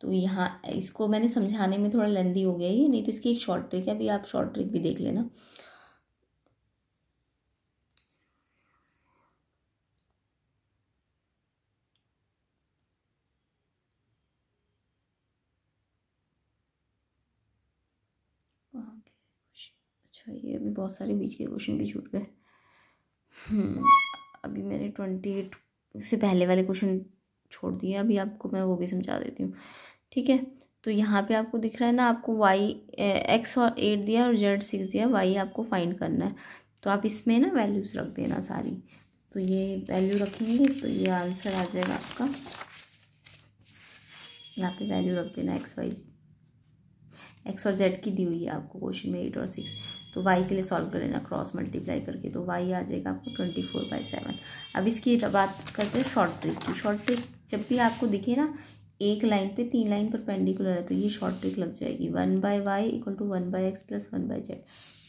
तो यहाँ इसको मैंने समझाने में थोड़ा लेंदी हो गया ही नहीं तो इसकी एक शॉर्ट ट्रिक है अभी आप शॉर्ट ट्रिक भी देख लेना अच्छा ये अभी बहुत सारे बीच के क्वेश्चन भी छूट गए हम्म, अभी मैंने ट्वेंटी एट से पहले वाले क्वेश्चन छोड़ दिए अभी आपको मैं वो भी समझा देती हूँ ठीक है तो यहाँ पे आपको दिख रहा है ना आपको वाई एक्स और एट दिया और जेड सिक्स दिया वाई आपको फाइंड करना है तो आप इसमें ना वैल्यूज़ रख देना सारी तो ये वैल्यू रखेंगे तो ये आंसर आ जाएगा आपका यहाँ पे वैल्यू रख देना एक्स वाई एक्स और जेड की दी हुई है आपको क्वेश्चन में एट और सिक्स तो वाई के लिए सॉल्व कर लेना क्रॉस मल्टीप्लाई करके तो वाई आ जाएगा आपको ट्वेंटी फोर बाई सेवन अब इसकी बात करते हैं शॉर्ट ट्रिक की शॉर्ट ट्रिक जब भी आपको दिखे ना एक लाइन पे तीन लाइन पर पेंडिकुलर है तो ये शॉर्ट ट्रिक लग जाएगी one by Y equal to one by X plus one by Z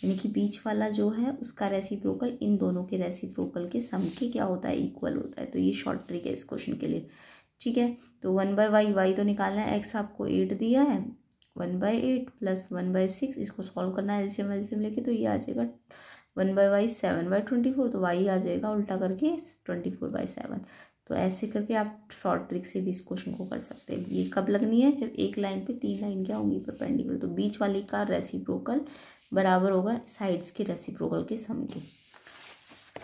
यानी कि बीच वाला जो है उसका प्रोकल इन दोनों के प्रोकल के सम के क्या होता है इक्वल होता है तो ये शॉर्ट ट्रिक है इस क्वेश्चन के लिए ठीक है तो वन बाय वाई वाई तो निकालना है एक्स आपको एट दिया है one by eight plus one by six इसको सॉल्व करना है एल्सियम एल्सियम लेके तो ये आ जाएगा one by y seven by twenty four तो वाई आ जाएगा उल्टा करके ट्वेंटी फोर बाई सेवन तो ऐसे करके आप शॉर्ट ट्रिक से भी इस क्वेश्चन को कर सकते हैं ये कब लगनी है जब एक लाइन पे तीन लाइन क्या होंगी परपेंडिकुलर तो बीच वाली का रेसिप्रोकल बराबर होगा साइड्स के रेसिप्रोकल के सम के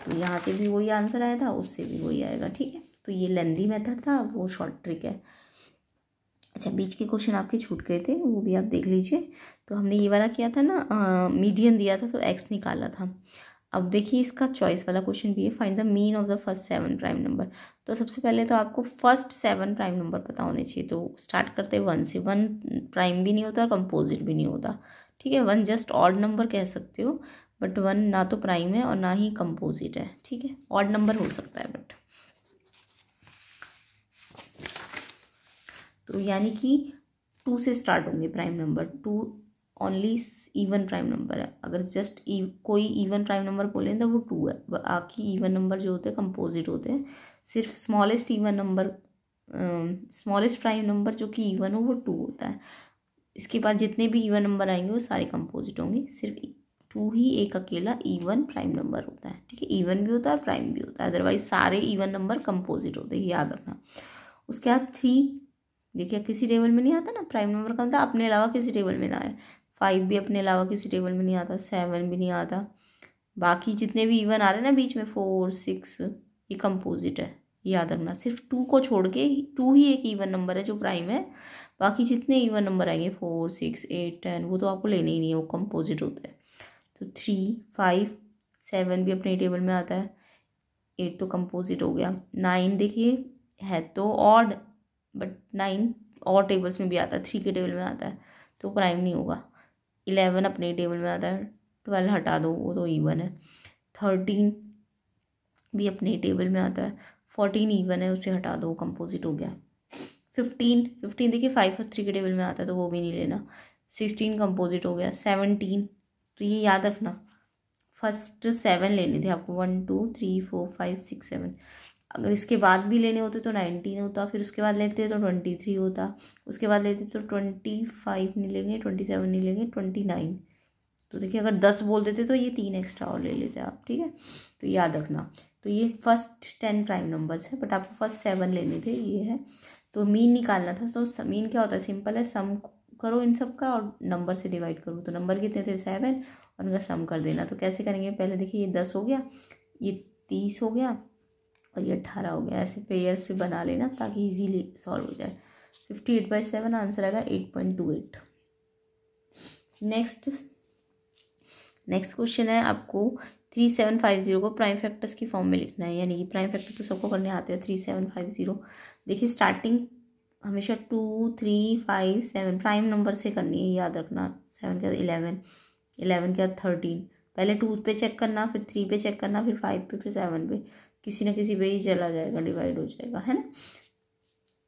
तो यहाँ से भी वही आंसर आया था उससे भी वही आएगा ठीक है तो ये लेंदी मेथड था वो शॉर्ट ट्रिक है अच्छा बीच के क्वेश्चन आपके छूट गए थे वो भी आप देख लीजिए तो हमने ये वाला किया था ना मीडियन दिया था तो एक्स निकाला था अब देखिए इसका चॉइस वाला क्वेश्चन भी है find the mean of the first seven prime number तो सबसे पहले तो आपको फर्स्ट सेवन प्राइम नंबर पता होने चाहिए तो स्टार्ट करते वन से वन प्राइम भी नहीं होता और कंपोजिट भी नहीं होता ठीक है वन जस्ट ऑड नंबर कह सकते हो बट वन ना तो प्राइम है और ना ही कंपोजिट है ठीक है ऑड नंबर हो सकता है बट तो यानी कि टू से स्टार्ट होंगे prime number two only even prime number है अगर जस्ट e, कोई इवन प्राइम नंबर बोलें तो वो टू है बाकी इवन नंबर जो होते हैं कंपोजिट होते हैं सिर्फ smallest even number smallest prime number जो कि इवन हो वो टू होता है इसके बाद जितने भी इवन नंबर आएंगे वो सारे कंपोजिट होंगे सिर्फ टू ही एक अकेला इवन प्राइम नंबर होता है ठीक है इवन भी होता है प्राइम भी होता है अदरवाइज सारे इवन नंबर कंपोजिट होते हैं याद रखना उसके बाद थ्री देखिए किसी टेबल में नहीं आता ना प्राइम नंबर का मतलब अपने अलावा किसी टेबल में ना आए फाइव भी अपने अलावा किसी टेबल में नहीं आता सेवन भी नहीं आता बाकी जितने भी इवन आ रहे हैं ना बीच में फोर सिक्स ये कंपोजिट है याद रखना सिर्फ टू को छोड़ के टू ही एक ईवन नंबर है जो प्राइम है बाकी जितने इवन नंबर आएंगे फोर सिक्स एट टेन वो तो आपको लेने ही नहीं है वो कंपोजिट होता है तो थ्री फाइव सेवन भी अपने टेबल में आता है एट तो कंपोजिट हो गया नाइन देखिए है तो ऑड बट नाइन और टेबल्स में भी आता है थ्री के टेबल में आता है तो प्राइम नहीं होगा इलेवन अपने टेबल में आता है ट्वेल्व हटा दो वो तो ईवन है थर्टीन भी अपने टेबल में आता है फोर्टीन ईवन है उसे हटा दो कंपोजिट हो गया फिफ्टीन फिफ्टीन देखिए फाइव और थ्री के टेबल में आता है तो वो भी नहीं लेना सिक्सटीन कंपोजिट हो गया सेवनटीन तो ये याद रखना फर्स्ट सेवन लेने थे आपको one two three four five six seven अगर इसके बाद भी लेने होते तो नाइनटीन होता फिर उसके बाद लेते तो ट्वेंटी थ्री होता उसके बाद लेते तो ट्वेंटी फाइव नहीं लेंगे ट्वेंटी सेवन नहीं लेंगे ट्वेंटी नाइन तो देखिए अगर दस बोल देते तो ये तीन एक्स्ट्रा और ले लेते आप ठीक है तो याद रखना तो ये फर्स्ट टेन प्राइम नंबर्स है बट आपको फर्स्ट सेवन लेने थे ये है तो मीन निकालना था तो मीन क्या होता है सिंपल है सम करो इन सब का और नंबर से डिवाइड करो तो नंबर कितने थे सेवन और उनका सम कर देना तो कैसे करेंगे पहले देखिए ये दस हो गया ये तीस हो गया और ये अट्ठारह हो गया ऐसे पेयर से बना लेना ताकि इजीली सॉल्व हो जाए fifty eight by seven answer आएगा eight point two eight next next question है आपको थ्री सेवन फाइव ज़ीरो को प्राइम फैक्टर्स की फॉर्म में लिखना है यानी कि प्राइम फैक्टर तो सबको करने आते हैं थ्री सेवन फाइव ज़ीरो देखिए स्टार्टिंग हमेशा two three five seven prime number से करनी है याद रखना सेवन के बाद इलेवन इलेवन के बाद थर्टीन पहले टू पे चेक करना फिर थ्री पे चेक करना फिर फाइव पे फिर सेवन पे किसी ना किसी वे ही चला जाएगा डिवाइड हो जाएगा है ना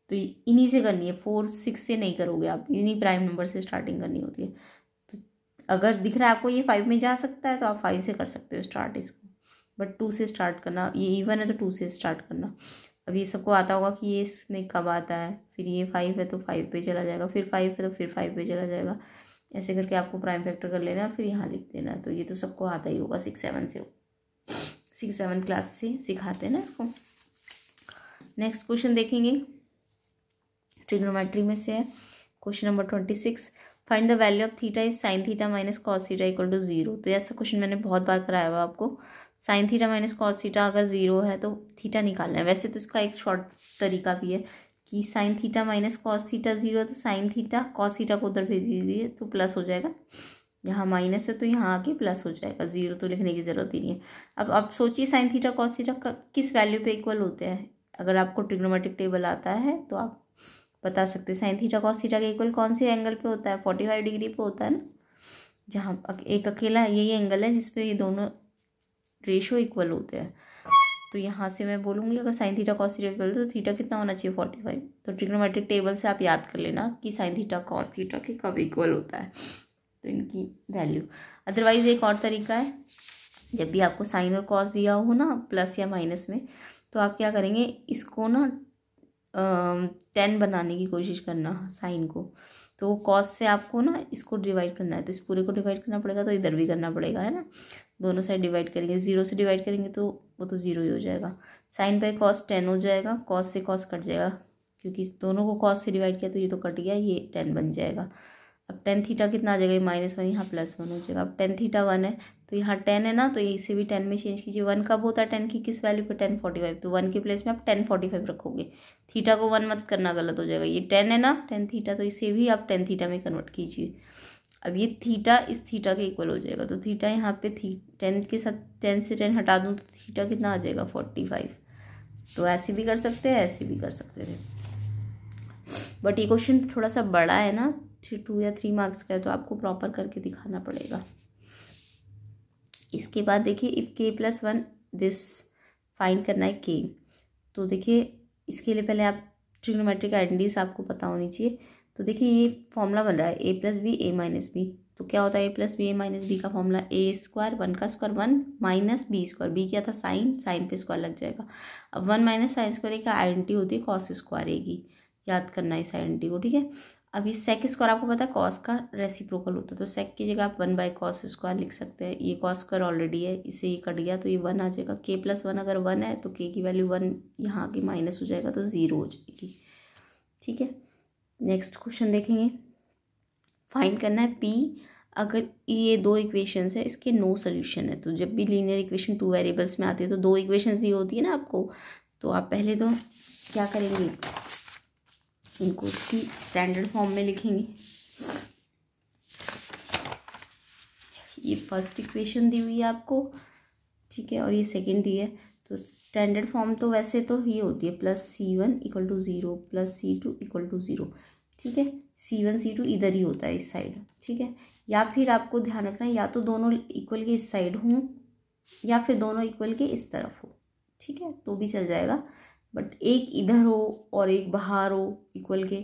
तो इन्हीं से करनी है फोर सिक्स से नहीं करोगे आप इन्हीं प्राइम नंबर से स्टार्टिंग करनी होती है तो अगर दिख रहा है आपको ये फाइव में जा सकता है तो आप फाइव से कर सकते हो स्टार्ट इसको बट टू से स्टार्ट करना ये इवन है तो टू से स्टार्ट करना अब ये सबको आता होगा कि ये इसमें कब आता है फिर ये फाइव है तो फाइव पे चला जाएगा फिर फाइव है तो फिर फाइव पे चला जाएगा ऐसे करके आपको प्राइम फैक्टर कर लेना फिर यहाँ लिख देना तो ये तो सबको आता ही होगा सिक्स सेवन से होगा सिक्स सेवन क्लास से सिखाते हैं ना इसको नेक्स्ट क्वेश्चन देखेंगे ट्रिग्नोमेट्री में से है question number twenty six find the value of theta is sine theta minus cos theta equal to zero तो ऐसा क्वेश्चन मैंने बहुत बार कराया हुआ आपको sine theta minus cos theta अगर जीरो है तो थीटा निकालना है वैसे तो इसका एक शॉर्ट तरीका भी है कि sine theta minus cos theta zero है तो साइन थीटा कॉस थीटा को उधर भेज दीजिए तो प्लस हो जाएगा यहाँ माइनस है तो यहाँ आके प्लस हो जाएगा ज़ीरो तो लिखने की ज़रूरत ही नहीं है अब आप सोचिए साइन थीटा कॉस थीटा का किस वैल्यू पे इक्वल होते हैं अगर आपको ट्रिग्नोमेटिक टेबल आता है तो आप बता सकते साइन थीटा कॉस थीटा का इक्वल कौन से एंगल पे होता है फोर्टी फाइव डिग्री पे होता है ना जहाँ एक अकेला यही एंगल है जिसपे ये दोनों रेशो इक्वल होते हैं तो यहाँ से मैं बोलूँगी अगर sine theta cos theta equal तो थीटा कितना होना चाहिए फोर्टी फाइव तो ट्रिग्नोमेट्रिक टेबल से आप याद कर लेना कि साइन थीटा कॉस थीटा के कब इक्वल होता है तो इनकी वैल्यू अदरवाइज़ एक और तरीका है जब भी आपको साइन और कॉस दिया हो ना प्लस या माइनस में तो आप क्या करेंगे इसको ना टेन बनाने की कोशिश करना साइन को तो कॉस से आपको ना इसको डिवाइड करना है तो इस पूरे को डिवाइड करना पड़ेगा तो इधर भी करना पड़ेगा है ना दोनों साइड डिवाइड करेंगे ज़ीरो से डिवाइड करेंगे तो वो तो ज़ीरो ही हो जाएगा साइन बाई कॉस टेन हो जाएगा कॉस से कॉस कट जाएगा क्योंकि दोनों को कॉस से डिवाइड किया तो ये तो कट गया ये टेन बन जाएगा अब टेन थीटा कितना आ जाएगा माइनस वन यहाँ प्लस वन हो जाएगा अब टेन थीटा वन है तो यहाँ टेन है ना तो इसे भी टेन में चेंज कीजिए वन कब होता है टेन की किस वैल्यू पे टेन फोर्टी फाइव तो वन के प्लेस में आप टेन फोर्टी फाइव रखोगे थीटा को वन मत करना गलत हो जाएगा ये टेन है ना टेन थीटा तो इसे भी आप टेन थीटा में कन्वर्ट कीजिए अब ये थीटा इस थीटा के इक्वल हो जाएगा तो थीटा यहाँ पे थी टेन के साथ टेन से टेन हटा दूँ तो थीटा कितना आ जाएगा फोर्टी फाइव तो ऐसे भी कर सकते हैं ऐसे भी कर सकते थे बट ये क्वेश्चन थोड़ा सा बड़ा है ना थ्री टू या थ्री मार्क्स का है तो आपको प्रॉपर करके दिखाना पड़ेगा इसके बाद देखिए इफ़ के प्लस वन दिस फाइंड करना है के तो देखिए इसके लिए पहले आप ट्रिग्नोमेट्रिक आइडेंटिटीज आपको पता होनी चाहिए तो देखिए ये फॉर्मूला बन रहा है A plus B A minus B तो क्या होता है A plus B A minus B का फॉर्मूला ए स्क्वायर वन का square one minus B square B क्या था साइन साइन पे स्क्वायर लग जाएगा अब वन माइनस साइन स्क्वायर एक आइडेंटिटी होती है कॉस स्क्वायर ए की याद करना है इस आइडेंटिटी को ठीक है अभी सेक स्क्वायर आपको पता है कॉस का रेसिप्रोकल होता है तो सेक की जगह आप वन बाई कॉस स्क्वायर लिख सकते हैं ये कॉस स्क्वायर ऑलरेडी है इसे ये कट गया तो ये वन आ जाएगा के प्लस वन अगर वन है तो के की वैल्यू वन यहाँ की माइनस हो जाएगा तो ज़ीरो हो जाएगी ठीक है नेक्स्ट क्वेश्चन देखेंगे फाइंड करना है पी अगर ये दो इक्वेशंस है इसके नो सोल्यूशन है तो जब भी लीनियर इक्वेशन टू वेरिएबल्स में आती है तो दो इक्वेशंस दी होती है ना आपको तो आप पहले तो क्या करेंगे इनको उसकी स्टैंडर्ड फॉर्म में लिखेंगे ये फर्स्ट इक्वेशन दी हुई है आपको ठीक है और ये सेकंड दी है तो स्टैंडर्ड फॉर्म तो वैसे तो ये होती है plus C one equal to zero plus C two equal to zero ठीक है सी वन सी टू इधर ही होता है इस साइड ठीक है या फिर आपको ध्यान रखना है या तो दोनों इक्वल के इस साइड हों या फिर दोनों इक्वल के इस तरफ हो ठीक है तो भी चल जाएगा बट एक इधर हो और एक बाहर हो इक्वल के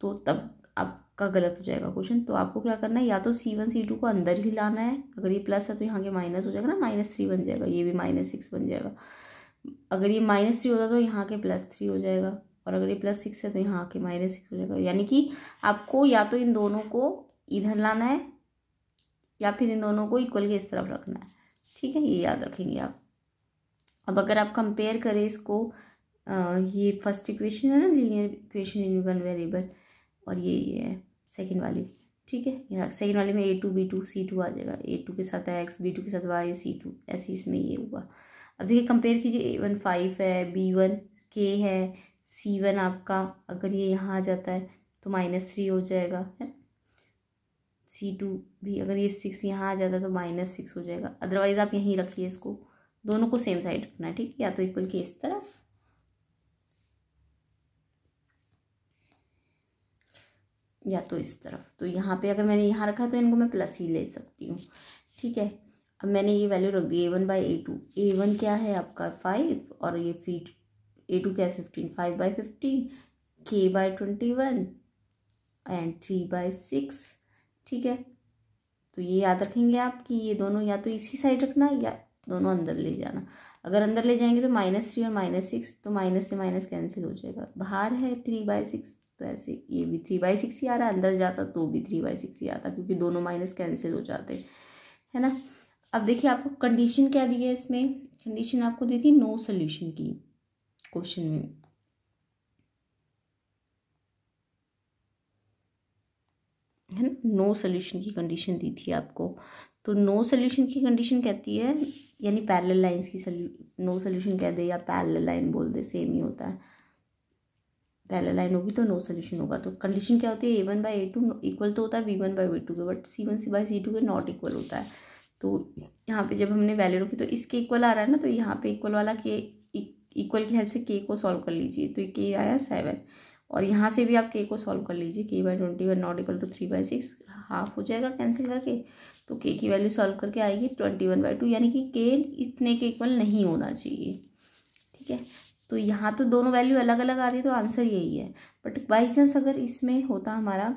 तो तब आपका गलत हो जाएगा क्वेश्चन तो आपको क्या करना है या तो सी वन सी टू को अंदर ही लाना है अगर ये प्लस है तो यहाँ के माइनस हो जाएगा ना माइनस थ्री बन जाएगा ये भी माइनस सिक्स बन जाएगा अगर ये माइनस थ्री होता तो यहाँ के प्लस थ्री हो जाएगा और अगर ये प्लस सिक्स है तो यहाँ के माइनस सिक्स हो जाएगा यानी कि आपको या तो इन दोनों को इधर लाना है या फिर इन दोनों को इक्वल के इस तरफ रखना है ठीक है ये याद रखेंगे आप अब अगर आप कंपेयर करें इसको ये फर्स्ट इक्वेशन है ना linear equation in one variable और ये ये है सेकेंड वाली ठीक है यहाँ सेकेंड वाले में A two B two C two आ जाएगा ए टू के साथ एक्स बी टू के साथ वाई सी टू ऐसे इसमें ये हुआ अब देखिए कंपेयर कीजिए ए वन फाइव है बी वन के है सी वन आपका अगर ये यहाँ आ जाता है तो माइनस थ्री हो जाएगा है सी टू भी अगर ये सिक्स यहाँ आ जाता है तो माइनस सिक्स हो जाएगा अदरवाइज़ आप यहीं रखिए इसको दोनों को सेम साइड रखना है ठीक या तो इक्वल के इस तरफ या तो इस तरफ तो यहाँ पे अगर मैंने यहाँ रखा तो इनको मैं प्लस ही ले सकती हूँ ठीक है अब मैंने ये वैल्यू रख दी A one by A two A one क्या है आपका फाइव और ये फीट ए टू क्या है fifteen five by fifteen K by twenty one and three by six ठीक है तो ये याद रखेंगे आप कि ये दोनों या तो इसी साइड रखना या दोनों अंदर ले जाना अगर अंदर ले जाएंगे तो माइनस थ्री और माइनस सिक्स तो माइनस से माइनस कैंसिल हो जाएगा बाहर है थ्री बाय सिक्स तो ऐसे ये भी थ्री बाई सिक्स ही आ रहा है अंदर जाता तो भी थ्री बाई सिक्स ही आता क्योंकि दोनों माइनस कैंसिल हो जाते है ना अब देखिए आपको कंडीशन क्या दी है इसमें कंडीशन आपको दी थी नो सोल्यूशन की क्वेश्चन में है ना नो सोल्यूशन की कंडीशन दी थी आपको तो नो सोल्यूशन की कंडीशन कहती है यानी पैरेलल लाइंस की नो सोल्यूशन कह दे या पैरेलल लाइन बोल दे सेम ही होता है पहला लाइन होगी तो नो सोल्यूशन होगा तो कंडीशन क्या होती है A one by A two equal तो होता है B one by B two के but C one C by C two के नॉट इक्वल होता है तो यहाँ पे जब हमने वैल्यू रखी तो इसके इक्वल आ रहा है ना तो यहाँ पे इक्वल वाला के इक्वल e, की हेल्प से के को सॉल्व कर लीजिए तो के आया सेवन और यहाँ से भी आप के को सॉल्व कर लीजिए K by twenty one not equal to three by six half हो जाएगा कैंसिल करके तो के की वैल्यू सॉल्व करके आएगी ट्वेंटी वन बाई टू यानी कि के इतने के इक्वल नहीं होना चाहिए ठीक है तो यहाँ तो दोनों वैल्यू अलग अलग आ रही है तो आंसर यही है बट बाई चांस अगर इसमें होता हमारा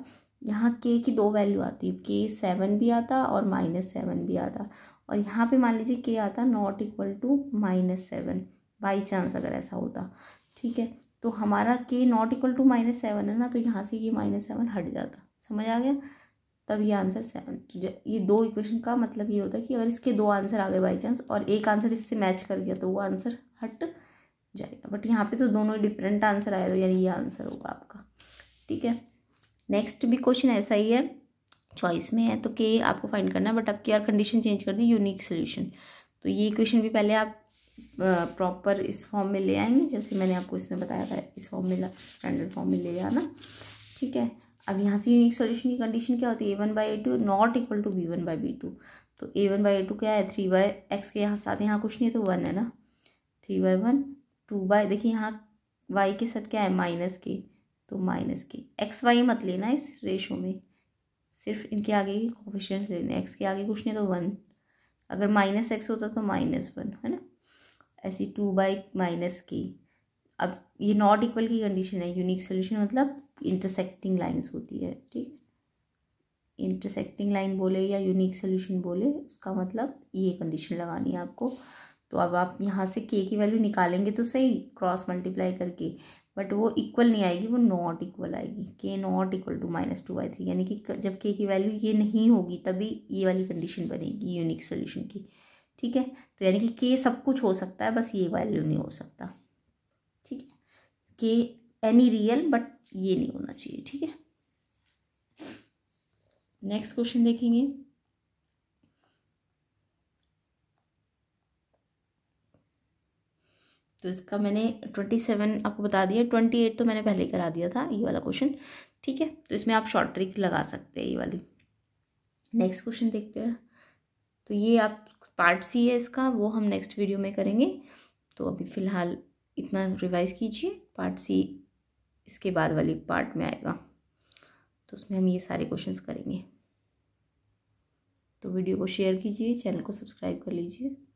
यहाँ के की दो वैल्यू आती के सेवन भी आता और माइनस सेवन भी आता और यहाँ पे मान लीजिए के आता not equal to minus seven by chance अगर ऐसा होता ठीक है तो हमारा K not equal to minus seven है ना तो यहाँ से ये माइनस सेवन हट जाता समझ आ गया तब ये आंसर सेवन तो ये दो इक्वेशन का मतलब ये होता है कि अगर इसके दो आंसर आ गए बाई चांस और एक आंसर इससे मैच कर गया तो वो आंसर हट जाएगा बट यहाँ पे तो दोनों डिफरेंट आंसर आए तो यानी ये आंसर होगा आपका ठीक है नेक्स्ट भी क्वेश्चन ऐसा ही है चॉइस में है तो के आपको फाइंड करना है बट आपकी यार कंडीशन चेंज कर दी यूनिक सोल्यूशन तो ये क्वेश्चन भी पहले आप प्रॉपर इस फॉर्म में ले आएंगे जैसे मैंने आपको इसमें बताया था इस फॉर्म में स्टैंडर्ड फॉर्म में ले आना ठीक है अब यहाँ से यूनिक सोल्यूशन की कंडीशन क्या होती है A one by A two not equal to B one by B two तो A one by A two क्या है थ्री बाई एक्स के यहाँ साथ यहाँ कुछ नहीं है तो वन है ना three by one two by देखिए यहाँ वाई के साथ क्या है माइनस के तो माइनस के एक्स वाई मत लेना इस रेशो में सिर्फ इनके आगे ही कोफिशियंट लेने एक्स के आगे कुछ नहीं तो वन अगर माइनस एक्स होता तो माइनस वन है ना ऐसी टू बाई माइनस के अब ये नॉट इक्वल की कंडीशन है यूनिक सोल्यूशन मतलब इंटरसेक्टिंग लाइन्स होती है ठीक इंटरसेक्टिंग लाइन बोले या यूनिक सोल्यूशन बोले उसका मतलब ये कंडीशन लगानी है आपको तो अब आप यहाँ से के की वैल्यू निकालेंगे तो सही क्रॉस मल्टीप्लाई करके बट वो इक्वल नहीं आएगी वो नॉट इक्वल आएगी K not equal to minus two by three यानी कि जब के की वैल्यू ये नहीं होगी तभी ये वाली कंडीशन बनेगी यूनिक सोल्यूशन की ठीक है तो यानी कि के सब कुछ हो सकता है बस ये वैल्यू नहीं हो सकता ठीक है के एनी रियल बट ये नहीं होना चाहिए ठीक है नेक्स्ट क्वेश्चन देखेंगे तो इसका मैंने ट्वेंटी सेवन आपको बता दिया ट्वेंटी एट तो मैंने पहले करा दिया था ये वाला क्वेश्चन ठीक है तो इसमें आप शॉर्ट ट्रिक लगा सकते हैं ये वाली नेक्स्ट क्वेश्चन देखते हैं तो ये आप पार्ट सी है इसका वो हम नेक्स्ट वीडियो में करेंगे तो अभी फ़िलहाल इतना रिवाइज़ कीजिए पार्ट सी इसके बाद वाली पार्ट में आएगा तो उसमें हम ये सारे क्वेश्चन करेंगे तो वीडियो को शेयर कीजिए चैनल को सब्सक्राइब कर लीजिए